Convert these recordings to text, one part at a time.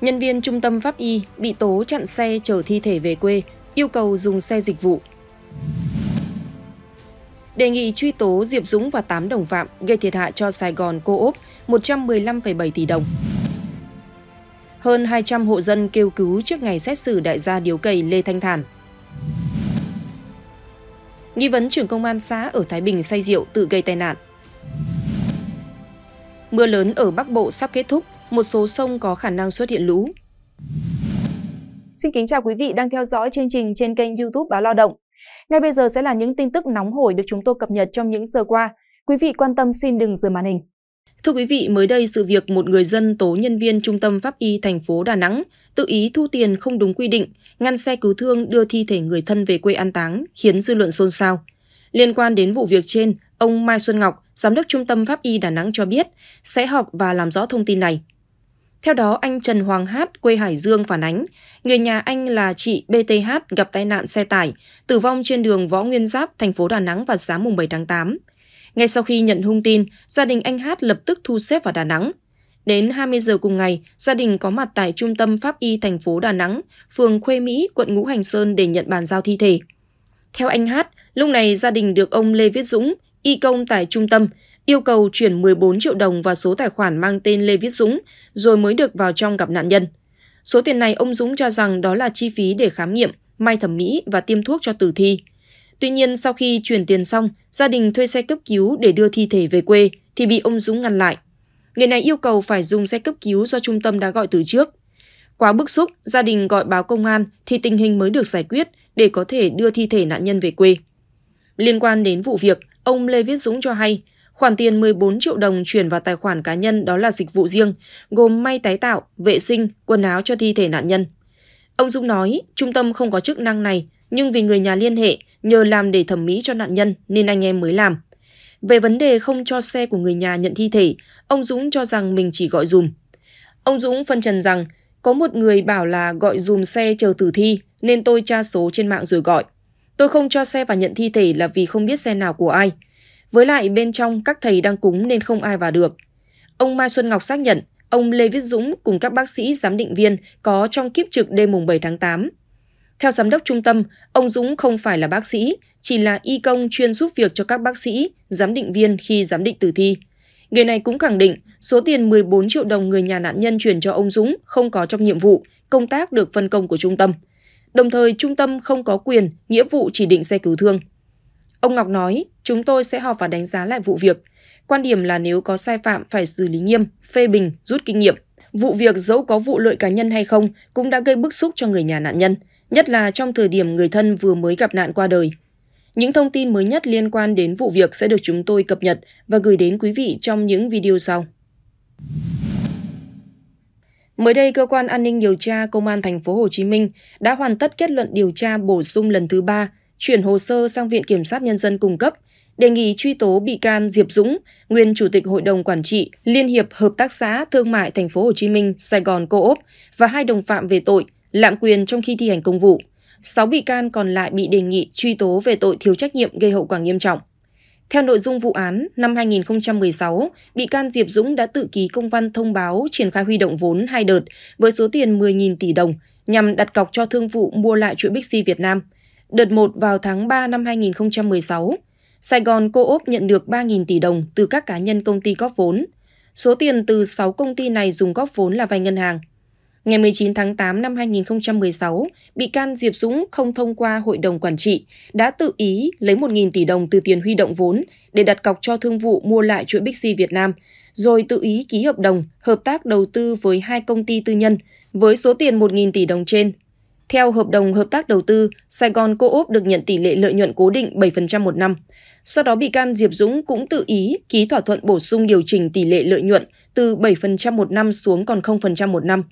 Nhân viên trung tâm pháp y bị tố chặn xe chở thi thể về quê, yêu cầu dùng xe dịch vụ. Đề nghị truy tố Diệp Dũng và 8 đồng phạm gây thiệt hại cho Sài Gòn cô ốp 115,7 tỷ đồng. Hơn 200 hộ dân kêu cứu trước ngày xét xử đại gia điếu cầy Lê Thanh Thản. Nghi vấn trưởng công an xã ở Thái Bình say rượu tự gây tai nạn. Mưa lớn ở Bắc Bộ sắp kết thúc, một số sông có khả năng xuất hiện lũ. Xin kính chào quý vị đang theo dõi chương trình trên kênh YouTube Báo Lao động. Ngay bây giờ sẽ là những tin tức nóng hổi được chúng tôi cập nhật trong những giờ qua. Quý vị quan tâm xin đừng rời màn hình. Thưa quý vị, mới đây sự việc một người dân tố nhân viên Trung tâm Pháp y thành phố Đà Nẵng tự ý thu tiền không đúng quy định, ngăn xe cứu thương đưa thi thể người thân về quê an táng khiến dư luận xôn xao. Liên quan đến vụ việc trên, ông Mai Xuân Ngọc, giám đốc Trung tâm Pháp y Đà Nẵng cho biết sẽ họp và làm rõ thông tin này. Theo đó, anh Trần Hoàng Hát, quê Hải Dương phản ánh, người nhà anh là chị BTH gặp tai nạn xe tải, tử vong trên đường Võ Nguyên Giáp, thành phố Đà Nẵng vào sáng mùng 7 tháng 8. Ngay sau khi nhận hung tin, gia đình anh Hát lập tức thu xếp vào Đà Nẵng. Đến 20 giờ cùng ngày, gia đình có mặt tại Trung tâm Pháp y thành phố Đà Nẵng, phường Khuê Mỹ, quận Ngũ Hành Sơn để nhận bàn giao thi thể. Theo anh Hát, lúc này gia đình được ông Lê Viết Dũng, y công tại trung tâm, yêu cầu chuyển 14 triệu đồng vào số tài khoản mang tên Lê Viết Dũng rồi mới được vào trong gặp nạn nhân. Số tiền này ông Dũng cho rằng đó là chi phí để khám nghiệm, mai thẩm mỹ và tiêm thuốc cho tử thi. Tuy nhiên, sau khi chuyển tiền xong, gia đình thuê xe cấp cứu để đưa thi thể về quê thì bị ông Dũng ngăn lại. Người này yêu cầu phải dùng xe cấp cứu do trung tâm đã gọi từ trước. Quá bức xúc, gia đình gọi báo công an thì tình hình mới được giải quyết để có thể đưa thi thể nạn nhân về quê. Liên quan đến vụ việc, ông Lê Viết Dũng cho hay Khoản tiền 14 triệu đồng chuyển vào tài khoản cá nhân đó là dịch vụ riêng, gồm may tái tạo, vệ sinh, quần áo cho thi thể nạn nhân. Ông Dũng nói, trung tâm không có chức năng này, nhưng vì người nhà liên hệ, nhờ làm để thẩm mỹ cho nạn nhân nên anh em mới làm. Về vấn đề không cho xe của người nhà nhận thi thể, ông Dũng cho rằng mình chỉ gọi dùm. Ông Dũng phân trần rằng, có một người bảo là gọi dùm xe chờ tử thi nên tôi tra số trên mạng rồi gọi. Tôi không cho xe và nhận thi thể là vì không biết xe nào của ai. Với lại bên trong các thầy đang cúng nên không ai vào được. Ông Mai Xuân Ngọc xác nhận ông Lê Viết Dũng cùng các bác sĩ giám định viên có trong kiếp trực đêm mùng 7 tháng 8. Theo giám đốc trung tâm, ông Dũng không phải là bác sĩ, chỉ là y công chuyên giúp việc cho các bác sĩ, giám định viên khi giám định tử thi. Người này cũng khẳng định số tiền 14 triệu đồng người nhà nạn nhân chuyển cho ông Dũng không có trong nhiệm vụ, công tác được phân công của trung tâm. Đồng thời, trung tâm không có quyền, nghĩa vụ chỉ định xe cứu thương. Ông Ngọc nói, chúng tôi sẽ họp và đánh giá lại vụ việc. Quan điểm là nếu có sai phạm phải xử lý nghiêm, phê bình, rút kinh nghiệm. Vụ việc dẫu có vụ lợi cá nhân hay không cũng đã gây bức xúc cho người nhà nạn nhân, nhất là trong thời điểm người thân vừa mới gặp nạn qua đời. Những thông tin mới nhất liên quan đến vụ việc sẽ được chúng tôi cập nhật và gửi đến quý vị trong những video sau. Mới đây, cơ quan an ninh điều tra Công an thành phố Hồ Chí Minh đã hoàn tất kết luận điều tra bổ sung lần thứ 3 chuyển hồ sơ sang Viện Kiểm sát Nhân dân cung cấp, đề nghị truy tố bị can Diệp Dũng, nguyên Chủ tịch Hội đồng Quản trị Liên hiệp Hợp tác xã Thương mại Thành phố Hồ Chí Minh Sài Gòn Co op và hai đồng phạm về tội lạm quyền trong khi thi hành công vụ. Sáu bị can còn lại bị đề nghị truy tố về tội thiếu trách nhiệm gây hậu quả nghiêm trọng. Theo nội dung vụ án, năm 2016, bị can Diệp Dũng đã tự ký công văn thông báo triển khai huy động vốn hai đợt với số tiền 10.000 tỷ đồng nhằm đặt cọc cho thương vụ mua lại chuỗi Bixi Việt Nam – Đợt 1 vào tháng 3 năm 2016, Sài Gòn cô ốp nhận được 3.000 tỷ đồng từ các cá nhân công ty góp vốn. Số tiền từ 6 công ty này dùng góp vốn là vay ngân hàng. Ngày 19 tháng 8 năm 2016, bị can Diệp Dũng không thông qua hội đồng quản trị, đã tự ý lấy 1.000 tỷ đồng từ tiền huy động vốn để đặt cọc cho thương vụ mua lại chuỗi Bixi Việt Nam, rồi tự ý ký hợp đồng hợp tác đầu tư với hai công ty tư nhân. Với số tiền 1.000 tỷ đồng trên, theo hợp đồng hợp tác đầu tư, Sài Gòn Co op được nhận tỷ lệ lợi nhuận cố định 7% một năm. Sau đó bị can Diệp Dũng cũng tự ý ký thỏa thuận bổ sung điều chỉnh tỷ lệ lợi nhuận từ 7% một năm xuống còn 0% một năm.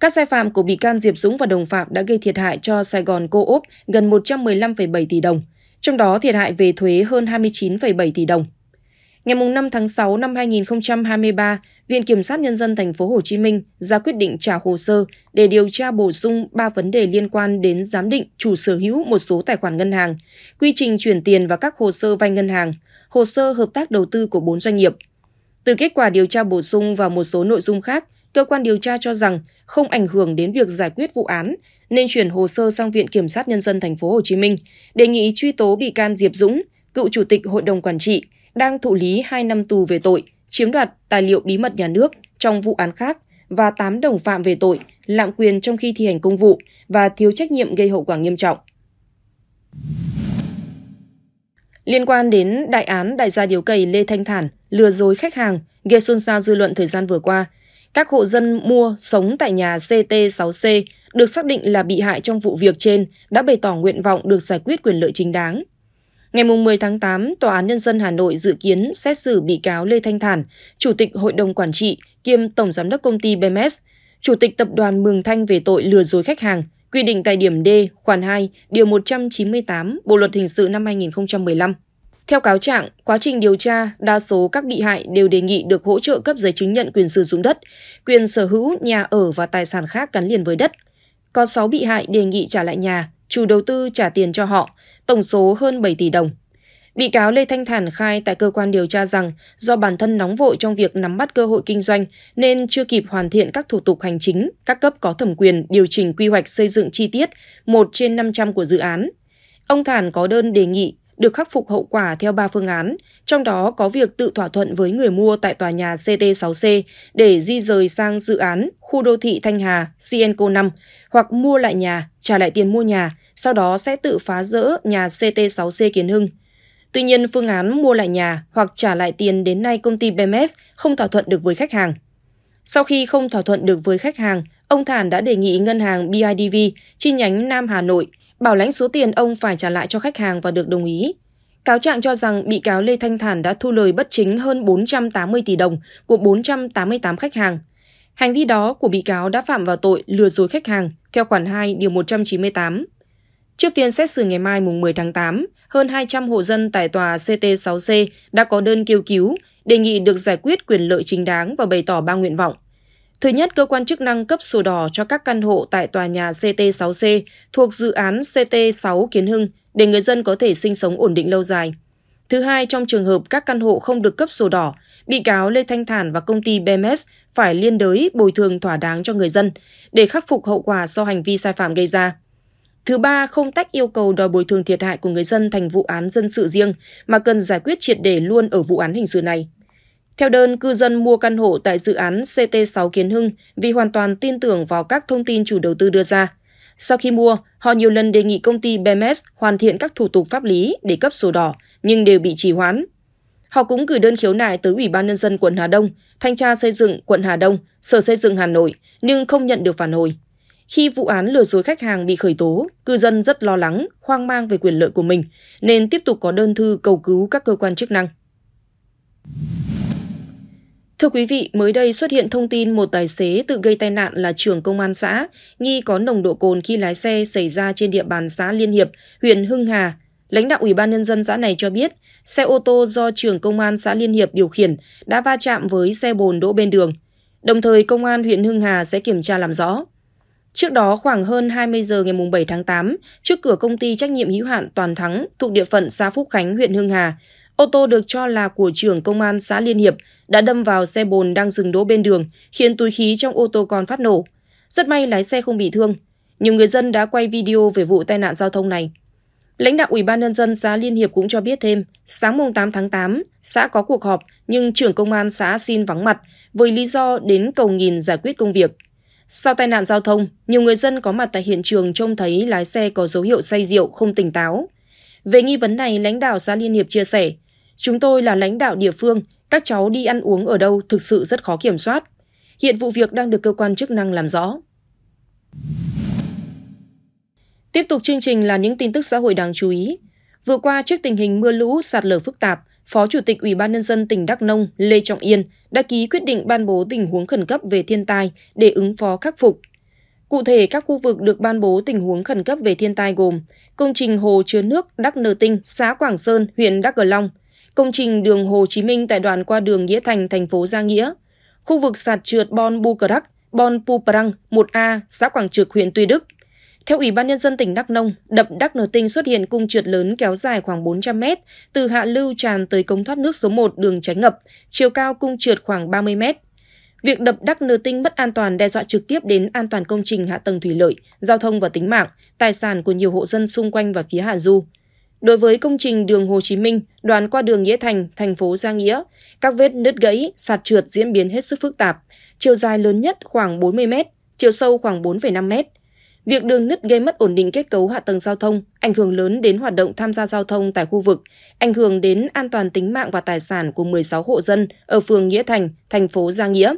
Các sai phạm của bị can Diệp Dũng và đồng phạm đã gây thiệt hại cho Sài Gòn Co op gần 115,7 tỷ đồng, trong đó thiệt hại về thuế hơn 29,7 tỷ đồng. Ngày 5 tháng 6 năm 2023, Viện Kiểm sát Nhân dân Thành phố Hồ Chí Minh ra quyết định trả hồ sơ để điều tra bổ sung 3 vấn đề liên quan đến giám định chủ sở hữu một số tài khoản ngân hàng, quy trình chuyển tiền và các hồ sơ vay ngân hàng, hồ sơ hợp tác đầu tư của 4 doanh nghiệp. Từ kết quả điều tra bổ sung và một số nội dung khác, cơ quan điều tra cho rằng không ảnh hưởng đến việc giải quyết vụ án nên chuyển hồ sơ sang Viện Kiểm sát Nhân dân Thành phố Hồ Chí Minh, đề nghị truy tố bị can Diệp Dũng, cựu chủ tịch Hội đồng Quản trị, đang thụ lý 2 năm tù về tội chiếm đoạt tài liệu bí mật nhà nước trong vụ án khác và 8 đồng phạm về tội lạm quyền trong khi thi hành công vụ và thiếu trách nhiệm gây hậu quả nghiêm trọng. Liên quan đến đại án đại gia điếu cầy Lê Thanh Thản lừa dối khách hàng gây xôn xao dư luận thời gian vừa qua, các hộ dân mua sống tại nhà CT6C được xác định là bị hại trong vụ việc trên đã bày tỏ nguyện vọng được giải quyết quyền lợi chính đáng. Ngày 10 tháng 8, Tòa án Nhân dân Hà Nội dự kiến xét xử bị cáo Lê Thanh Thản, Chủ tịch Hội đồng Quản trị kiêm Tổng Giám đốc Công ty BMS, Chủ tịch Tập đoàn Mường Thanh về tội lừa dối khách hàng, quy định tại điểm D, khoản 2, điều 198 Bộ Luật Hình sự năm 2015. Theo cáo trạng, quá trình điều tra, đa số các bị hại đều đề nghị được hỗ trợ cấp giấy chứng nhận quyền sử dụng đất, quyền sở hữu, nhà ở và tài sản khác gắn liền với đất. Có 6 bị hại đề nghị trả lại nhà, chủ đầu tư trả tiền cho họ, tổng số hơn 7 tỷ đồng. Bị cáo Lê Thanh Thản khai tại cơ quan điều tra rằng do bản thân nóng vội trong việc nắm bắt cơ hội kinh doanh nên chưa kịp hoàn thiện các thủ tục hành chính, các cấp có thẩm quyền điều chỉnh quy hoạch xây dựng chi tiết 1 trên 500 của dự án. Ông Thản có đơn đề nghị được khắc phục hậu quả theo 3 phương án, trong đó có việc tự thỏa thuận với người mua tại tòa nhà CT6C để di rời sang dự án khu đô thị Thanh Hà, Cienco 5 hoặc mua lại nhà, trả lại tiền mua nhà, sau đó sẽ tự phá rỡ nhà CT6C Kiến Hưng. Tuy nhiên, phương án mua lại nhà hoặc trả lại tiền đến nay công ty BMS không thỏa thuận được với khách hàng. Sau khi không thỏa thuận được với khách hàng, ông Thản đã đề nghị ngân hàng BIDV chi nhánh Nam Hà Nội bảo lãnh số tiền ông phải trả lại cho khách hàng và được đồng ý. Cáo trạng cho rằng bị cáo Lê Thanh Thản đã thu lời bất chính hơn 480 tỷ đồng của 488 khách hàng. Hành vi đó của bị cáo đã phạm vào tội lừa dối khách hàng theo khoản 2 điều 198. Trước phiên xét xử ngày mai mùng 10 tháng 8, hơn 200 hộ dân tại tòa CT6C đã có đơn kêu cứu, đề nghị được giải quyết quyền lợi chính đáng và bày tỏ ba nguyện vọng. Thứ nhất, cơ quan chức năng cấp sổ đỏ cho các căn hộ tại tòa nhà CT6C thuộc dự án CT6 Kiến Hưng để người dân có thể sinh sống ổn định lâu dài. Thứ hai, trong trường hợp các căn hộ không được cấp sổ đỏ, bị cáo Lê Thanh Thản và công ty BMS phải liên đới bồi thường thỏa đáng cho người dân để khắc phục hậu quả do hành vi sai phạm gây ra. Thứ ba, không tách yêu cầu đòi bồi thường thiệt hại của người dân thành vụ án dân sự riêng mà cần giải quyết triệt để luôn ở vụ án hình sự này theo đơn, cư dân mua căn hộ tại dự án CT6 Kiến Hưng vì hoàn toàn tin tưởng vào các thông tin chủ đầu tư đưa ra. Sau khi mua, họ nhiều lần đề nghị công ty BMS hoàn thiện các thủ tục pháp lý để cấp sổ đỏ, nhưng đều bị trì hoãn. Họ cũng gửi đơn khiếu nại tới Ủy ban Nhân dân quận Hà Đông, Thanh tra xây dựng quận Hà Đông, Sở xây dựng Hà Nội, nhưng không nhận được phản hồi. Khi vụ án lừa dối khách hàng bị khởi tố, cư dân rất lo lắng, hoang mang về quyền lợi của mình, nên tiếp tục có đơn thư cầu cứu các cơ quan chức năng. Thưa quý vị, mới đây xuất hiện thông tin một tài xế tự gây tai nạn là trưởng công an xã, nghi có nồng độ cồn khi lái xe xảy ra trên địa bàn xã Liên Hiệp, huyện Hưng Hà. Lãnh đạo Ủy ban Nhân dân xã này cho biết, xe ô tô do trưởng công an xã Liên Hiệp điều khiển đã va chạm với xe bồn đỗ bên đường. Đồng thời, công an huyện Hưng Hà sẽ kiểm tra làm rõ. Trước đó khoảng hơn 20 giờ ngày 7 tháng 8, trước cửa công ty trách nhiệm hữu hạn Toàn Thắng thuộc địa phận xã Phúc Khánh, huyện Hưng Hà, Ô tô được cho là của trưởng công an xã Liên Hiệp đã đâm vào xe bồn đang dừng đỗ bên đường, khiến túi khí trong ô tô còn phát nổ. Rất may lái xe không bị thương. Nhiều người dân đã quay video về vụ tai nạn giao thông này. Lãnh đạo Ủy ban nhân dân xã Liên Hiệp cũng cho biết thêm, sáng mùng 8 tháng 8, xã có cuộc họp nhưng trưởng công an xã xin vắng mặt với lý do đến cầu nghìn giải quyết công việc. Sau tai nạn giao thông, nhiều người dân có mặt tại hiện trường trông thấy lái xe có dấu hiệu say rượu không tỉnh táo. Về nghi vấn này, lãnh đạo xã Liên Hiệp chia sẻ, chúng tôi là lãnh đạo địa phương, các cháu đi ăn uống ở đâu thực sự rất khó kiểm soát. Hiện vụ việc đang được cơ quan chức năng làm rõ. Tiếp tục chương trình là những tin tức xã hội đáng chú ý. Vừa qua, trước tình hình mưa lũ, sạt lở phức tạp, Phó Chủ tịch Ủy ban Nhân dân tỉnh Đắk Nông Lê Trọng Yên đã ký quyết định ban bố tình huống khẩn cấp về thiên tai để ứng phó khắc phục, Cụ thể, các khu vực được ban bố tình huống khẩn cấp về thiên tai gồm công trình hồ chứa nước Đắc Nờ Tinh, xã Quảng Sơn, huyện Đắc Cờ Long, công trình đường Hồ Chí Minh tại đoạn qua đường Nghĩa Thành, thành phố Gia Nghĩa, khu vực sạt trượt Bon Bu Bucrac, Bon Pu Puprang 1A, xã Quảng Trực, huyện Tuy Đức. Theo Ủy ban Nhân dân tỉnh Đắk Nông, đập Đắc Nờ Tinh xuất hiện cung trượt lớn kéo dài khoảng 400 m từ hạ lưu tràn tới cống thoát nước số 1 đường tránh ngập, chiều cao cung trượt khoảng 30 mét. Việc đập đắc nơ tinh mất an toàn đe dọa trực tiếp đến an toàn công trình hạ tầng thủy lợi, giao thông và tính mạng, tài sản của nhiều hộ dân xung quanh và phía Hạ Du. Đối với công trình đường Hồ Chí Minh, đoàn qua đường Nghĩa Thành, thành phố Gia Nghĩa, các vết nứt gãy, sạt trượt diễn biến hết sức phức tạp, chiều dài lớn nhất khoảng 40 m, chiều sâu khoảng 4,5 m. Việc đường nứt gây mất ổn định kết cấu hạ tầng giao thông, ảnh hưởng lớn đến hoạt động tham gia giao thông tại khu vực, ảnh hưởng đến an toàn tính mạng và tài sản của 16 hộ dân ở phường Nghĩa Thành, thành phố Gia Nghĩa.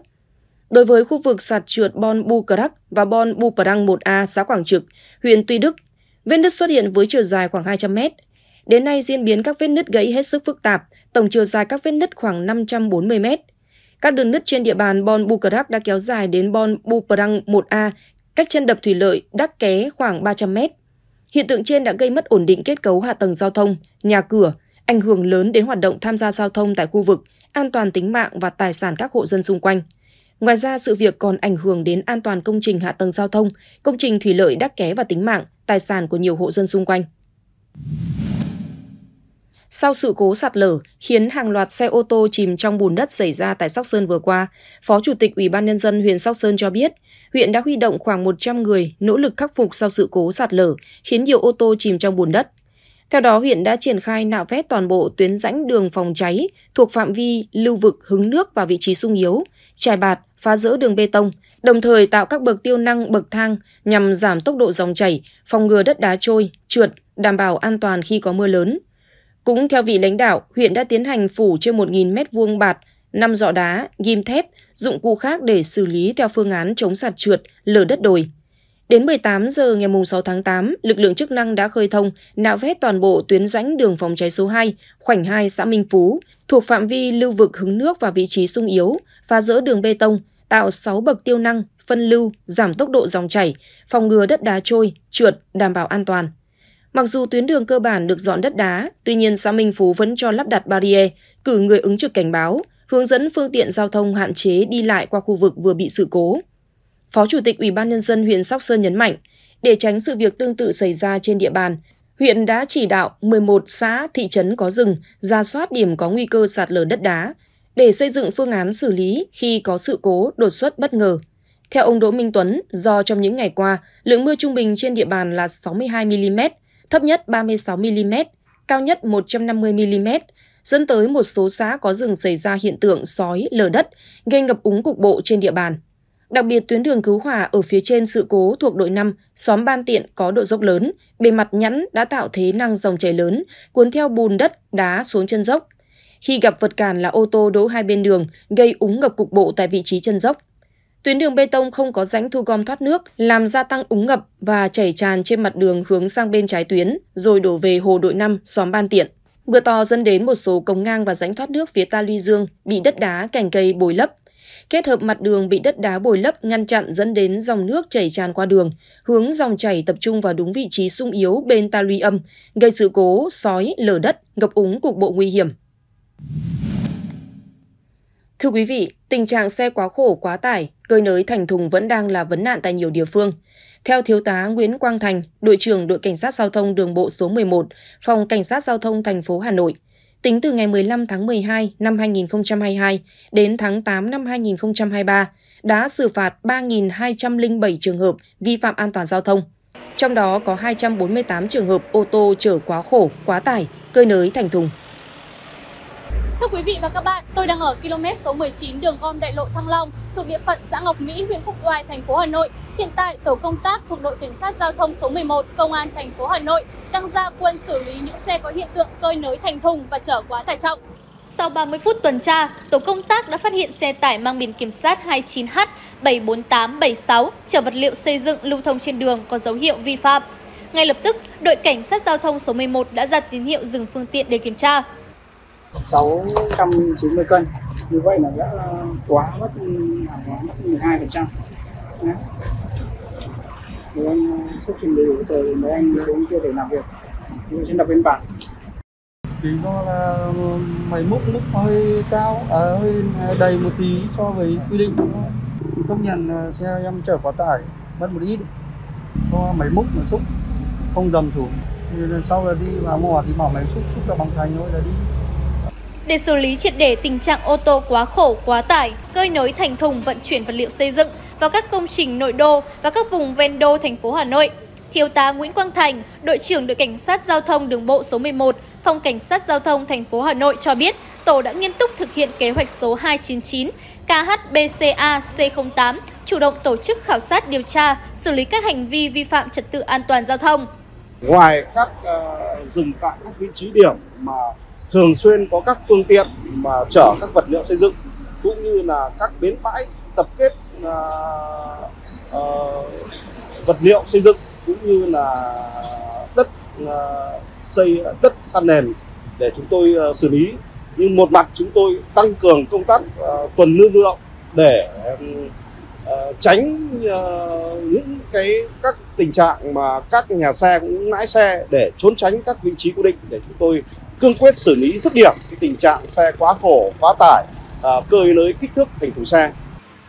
Đối với khu vực sạt trượt Bon Bu Crac và Bon Bu Prang 1A xã Quảng Trực, huyện Tuy Đức, vết nứt xuất hiện với chiều dài khoảng 200 mét. Đến nay, diễn biến các vết nứt gãy hết sức phức tạp, tổng chiều dài các vết nứt khoảng 540 mét. Các đường nứt trên địa bàn Bon Bu Crac đã kéo dài đến Bon Bu Prang 1A, cách chân đập thủy lợi Đắc Ké khoảng 300 mét. Hiện tượng trên đã gây mất ổn định kết cấu hạ tầng giao thông, nhà cửa, ảnh hưởng lớn đến hoạt động tham gia giao thông tại khu vực, an toàn tính mạng và tài sản các hộ dân xung quanh. Ngoài ra, sự việc còn ảnh hưởng đến an toàn công trình hạ tầng giao thông, công trình thủy lợi đắc ké và tính mạng, tài sản của nhiều hộ dân xung quanh. Sau sự cố sạt lở khiến hàng loạt xe ô tô chìm trong bùn đất xảy ra tại Sóc Sơn vừa qua, Phó Chủ tịch Ủy ban nhân dân huyện Sóc Sơn cho biết, huyện đã huy động khoảng 100 người nỗ lực khắc phục sau sự cố sạt lở khiến nhiều ô tô chìm trong bùn đất. Theo đó, huyện đã triển khai nạo vét toàn bộ tuyến rãnh đường phòng cháy thuộc phạm vi lưu vực hứng nước và vị trí sung yếu, trải bạt, phá rỡ đường bê tông, đồng thời tạo các bậc tiêu năng bậc thang nhằm giảm tốc độ dòng chảy, phòng ngừa đất đá trôi, trượt, đảm bảo an toàn khi có mưa lớn. Cũng theo vị lãnh đạo, huyện đã tiến hành phủ trên 1.000 m2 bạt, 5 giọ đá, ghim thép, dụng cụ khác để xử lý theo phương án chống sạt trượt, lở đất đồi. Đến 18 giờ ngày 6 tháng 8, lực lượng chức năng đã khơi thông, nạo vét toàn bộ tuyến rãnh đường phòng cháy số 2, khoảnh 2 xã Minh Phú, thuộc phạm vi lưu vực hứng nước và vị trí sung yếu, phá rỡ đường bê tông, tạo 6 bậc tiêu năng, phân lưu, giảm tốc độ dòng chảy, phòng ngừa đất đá trôi, trượt, đảm bảo an toàn. Mặc dù tuyến đường cơ bản được dọn đất đá, tuy nhiên xã Minh Phú vẫn cho lắp đặt barrier, cử người ứng trực cảnh báo, hướng dẫn phương tiện giao thông hạn chế đi lại qua khu vực vừa bị sự cố. Phó Chủ tịch Ủy ban Nhân dân huyện Sóc Sơn nhấn mạnh, để tránh sự việc tương tự xảy ra trên địa bàn, huyện đã chỉ đạo 11 xã, thị trấn có rừng ra soát điểm có nguy cơ sạt lở đất đá để xây dựng phương án xử lý khi có sự cố đột xuất bất ngờ. Theo ông Đỗ Minh Tuấn, do trong những ngày qua, lượng mưa trung bình trên địa bàn là 62mm, thấp nhất 36mm, cao nhất 150mm, dẫn tới một số xã có rừng xảy ra hiện tượng sói, lở đất, gây ngập úng cục bộ trên địa bàn. Đặc biệt tuyến đường cứu hỏa ở phía trên sự cố thuộc đội 5, xóm Ban Tiện có độ dốc lớn, bề mặt nhẵn đã tạo thế năng dòng chảy lớn, cuốn theo bùn đất, đá xuống chân dốc. Khi gặp vật cản là ô tô đỗ hai bên đường, gây úng ngập cục bộ tại vị trí chân dốc. Tuyến đường bê tông không có rãnh thu gom thoát nước, làm gia tăng úng ngập và chảy tràn trên mặt đường hướng sang bên trái tuyến, rồi đổ về hồ đội 5, xóm Ban Tiện. Mưa to dẫn đến một số cống ngang và rãnh thoát nước phía ta Luy Dương bị đất đá, cành cây bồi lấp, kết hợp mặt đường bị đất đá bồi lấp ngăn chặn dẫn đến dòng nước chảy tràn qua đường, hướng dòng chảy tập trung vào đúng vị trí sung yếu bên ta luy âm, gây sự cố, sói, lở đất, ngập úng cục bộ nguy hiểm. Thưa quý vị, tình trạng xe quá khổ quá tải, cơi nới thành thùng vẫn đang là vấn nạn tại nhiều địa phương. Theo Thiếu tá Nguyễn Quang Thành, đội trưởng đội Cảnh sát Giao thông Đường bộ số 11, Phòng Cảnh sát Giao thông thành phố Hà Nội, Tính từ ngày 15 tháng 12 năm 2022 đến tháng 8 năm 2023, đã xử phạt 3.207 trường hợp vi phạm an toàn giao thông. Trong đó có 248 trường hợp ô tô chở quá khổ, quá tải, cơi nới thành thùng. Thưa quý vị và các bạn, tôi đang ở km số 19 đường gom đại lộ Thăng Long thuộc địa phận xã Ngọc Mỹ, huyện Quốc Oai, thành phố Hà Nội. Hiện tại, tổ công tác thuộc đội cảnh sát giao thông số 11, công an thành phố Hà Nội đang ra quân xử lý những xe có hiện tượng cơi nới thành thùng và chở quá tải trọng. Sau 30 phút tuần tra, tổ công tác đã phát hiện xe tải mang biển kiểm soát 29H74876 chở vật liệu xây dựng lưu thông trên đường có dấu hiệu vi phạm. Ngay lập tức, đội cảnh sát giao thông số 11 đã ra tín hiệu dừng phương tiện để kiểm tra. 690 cân như vậy là đã quá mất hàng hóa mất 12 phần trăm nếu anh xuất trình đầy đủ tờ mấy anh xuống kia để làm việc tôi trên đọc biên bản thì do là à, máy múc lúc hơi cao à, hơi à, đầy một tí so với quy định công nhận xe em chở quá tải mất một ít do máy múc mà xúc không dầm xuống sau là đi vào mùa thì bảo máy xúc xúc ra bằng thành thôi là đi để xử lý triệt để tình trạng ô tô quá khổ, quá tải, cơi nới thành thùng vận chuyển vật liệu xây dựng vào các công trình nội đô và các vùng ven đô thành phố Hà Nội. Thiếu tá Nguyễn Quang Thành, đội trưởng đội cảnh sát giao thông đường bộ số 11, phòng cảnh sát giao thông thành phố Hà Nội cho biết, tổ đã nghiêm túc thực hiện kế hoạch số 299 KHBCA C08 chủ động tổ chức khảo sát điều tra, xử lý các hành vi vi phạm trật tự an toàn giao thông. Ngoài các uh, ờ, dừng tại các vị trí điểm mà thường xuyên có các phương tiện mà chở các vật liệu xây dựng cũng như là các bến bãi tập kết uh, uh, vật liệu xây dựng cũng như là đất uh, xây đất san nền để chúng tôi uh, xử lý nhưng một mặt chúng tôi tăng cường công tác uh, tuần lưu lượng để uh, tránh uh, những cái các tình trạng mà các nhà xe cũng lái xe để trốn tránh các vị trí cố định để chúng tôi cương quyết xử lý dứt điểm cái tình trạng xe quá khổ, quá tải, à, cơi lưới kích thước thành thùng xe.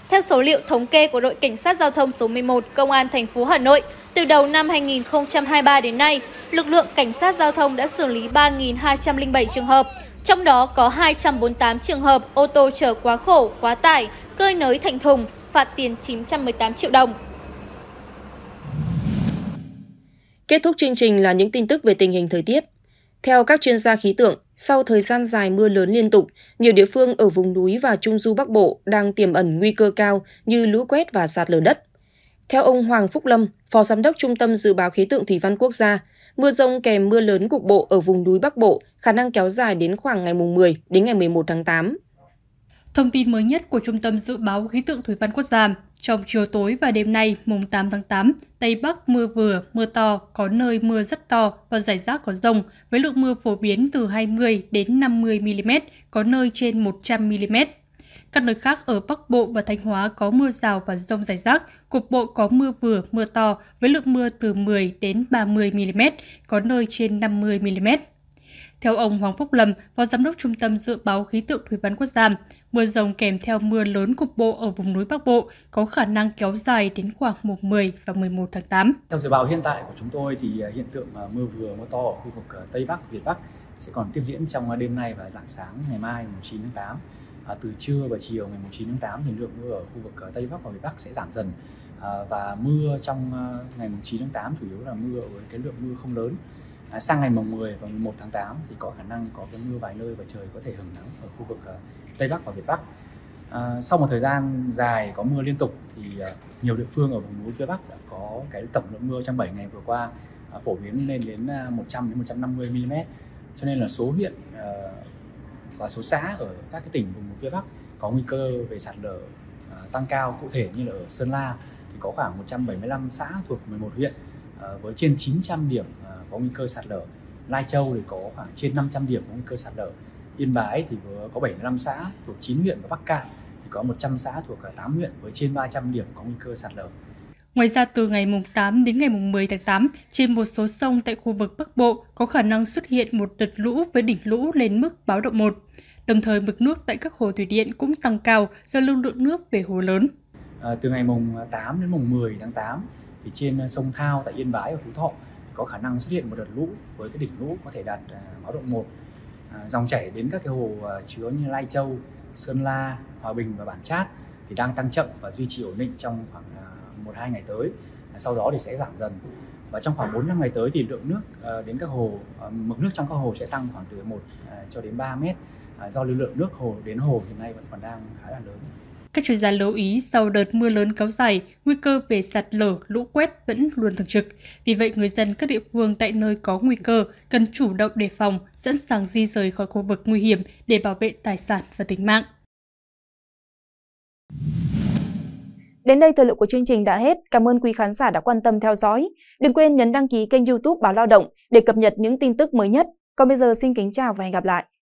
Theo số liệu thống kê của đội cảnh sát giao thông số 11 Công an thành phố Hà Nội, từ đầu năm 2023 đến nay, lực lượng cảnh sát giao thông đã xử lý 3.207 trường hợp, trong đó có 248 trường hợp ô tô chở quá khổ, quá tải, cơi nới thành thùng, phạt tiền 918 triệu đồng. Kết thúc chương trình là những tin tức về tình hình thời tiết. Theo các chuyên gia khí tượng, sau thời gian dài mưa lớn liên tục, nhiều địa phương ở vùng núi và trung du Bắc Bộ đang tiềm ẩn nguy cơ cao như lũ quét và sạt lở đất. Theo ông Hoàng Phúc Lâm, Phó Giám đốc Trung tâm Dự báo Khí tượng Thủy văn Quốc gia, mưa rông kèm mưa lớn cục bộ ở vùng núi Bắc Bộ khả năng kéo dài đến khoảng ngày 10 đến ngày 11 tháng 8. Thông tin mới nhất của Trung tâm Dự báo Khí tượng Thủy văn Quốc gia, trong chiều tối và đêm nay, mùng 8 tháng 8, Tây Bắc mưa vừa, mưa to, có nơi mưa rất to và rải rác có rông, với lượng mưa phổ biến từ 20 đến 50 mm, có nơi trên 100 mm. Các nơi khác ở Bắc Bộ và Thanh Hóa có mưa rào và rông rải rác, cục bộ có mưa vừa, mưa to, với lượng mưa từ 10 đến 30 mm, có nơi trên 50 mm. Theo ông Hoàng Phúc Lâm, Phó Giám đốc Trung tâm Dự báo Khí tượng Thủy văn Quốc gia, mưa rồng kèm theo mưa lớn cục bộ ở vùng núi Bắc Bộ có khả năng kéo dài đến khoảng mùng 10 và 11 tháng 8. Theo dự báo hiện tại của chúng tôi thì à, hiện tượng à, mưa vừa mưa to ở khu vực à, Tây Bắc, Việt Bắc sẽ còn tiếp diễn trong đêm nay và dạng sáng ngày mai mùng 9 tháng 8. À, từ trưa và chiều ngày 9 tháng 8 thì lượng mưa ở khu vực Tây Bắc và Việt Bắc sẽ giảm dần à, và mưa trong ngày 9 tháng 8 chủ yếu là mưa với cái lượng mưa không lớn À, sang ngày mùng 10 và 11 tháng 8 thì có khả năng có cái mưa vài nơi và trời có thể hứng nắng ở khu vực à, Tây Bắc và Việt Bắc. À, sau một thời gian dài có mưa liên tục thì nhiều địa phương ở vùng núi phía Bắc đã có cái tổng lượng mưa trong 7 ngày vừa qua phổ biến lên đến 100 đến 150 mm. Cho nên là số huyện và số xã ở các cái tỉnh vùng núi phía Bắc có nguy cơ về sạt lở tăng cao cụ thể như là ở Sơn La thì có khoảng 175 xã thuộc 11 huyện với trên 900 điểm có nguy cơ sạt lở Lai Châu thì có khoảng trên 500 điểm có nguy cơ sạt lở Yên Bái thì vừa có 75 xã thuộc 9 huyện và Bắc Cạn thì có 100 xã thuộc cả 8 huyện với trên 300 điểm có nguy cơ sạt lở. Ngoài ra, từ ngày mùng 8 đến ngày mùng 10 tháng 8, trên một số sông tại khu vực Bắc Bộ có khả năng xuất hiện một đợt lũ với đỉnh lũ lên mức báo động 1. Đồng thời, mực nước tại các hồ thủy điện cũng tăng cao do lưu lượng nước về hồ lớn. À, từ ngày mùng 8 đến mùng 10 tháng 8, thì trên sông Thao tại Yên Bái và Phú Thọ có khả năng xuất hiện một đợt lũ với cái đỉnh lũ có thể đạt à, báo động 1 à, dòng chảy đến các cái hồ à, chứa như Lai Châu, Sơn La, Hòa Bình và Bản Chát thì đang tăng chậm và duy trì ổn định trong khoảng 1-2 ngày tới sau đó thì sẽ giảm dần và trong khoảng 4 năm ngày tới thì lượng nước đến các hồ mực nước trong các hồ sẽ tăng khoảng từ 1 cho đến 3 mét do lưu lượng nước hồ đến hồ hiện nay vẫn còn đang khá là lớn các chuyên gia lưu ý sau đợt mưa lớn kéo dài, nguy cơ về sạt lở, lũ quét vẫn luôn thường trực. Vì vậy, người dân các địa phương tại nơi có nguy cơ cần chủ động đề phòng, sẵn sàng di rời khỏi khu vực nguy hiểm để bảo vệ tài sản và tính mạng. Đến đây thời lượng của chương trình đã hết. Cảm ơn quý khán giả đã quan tâm theo dõi. Đừng quên nhấn đăng ký kênh youtube Báo Lao Động để cập nhật những tin tức mới nhất. Còn bây giờ xin kính chào và hẹn gặp lại.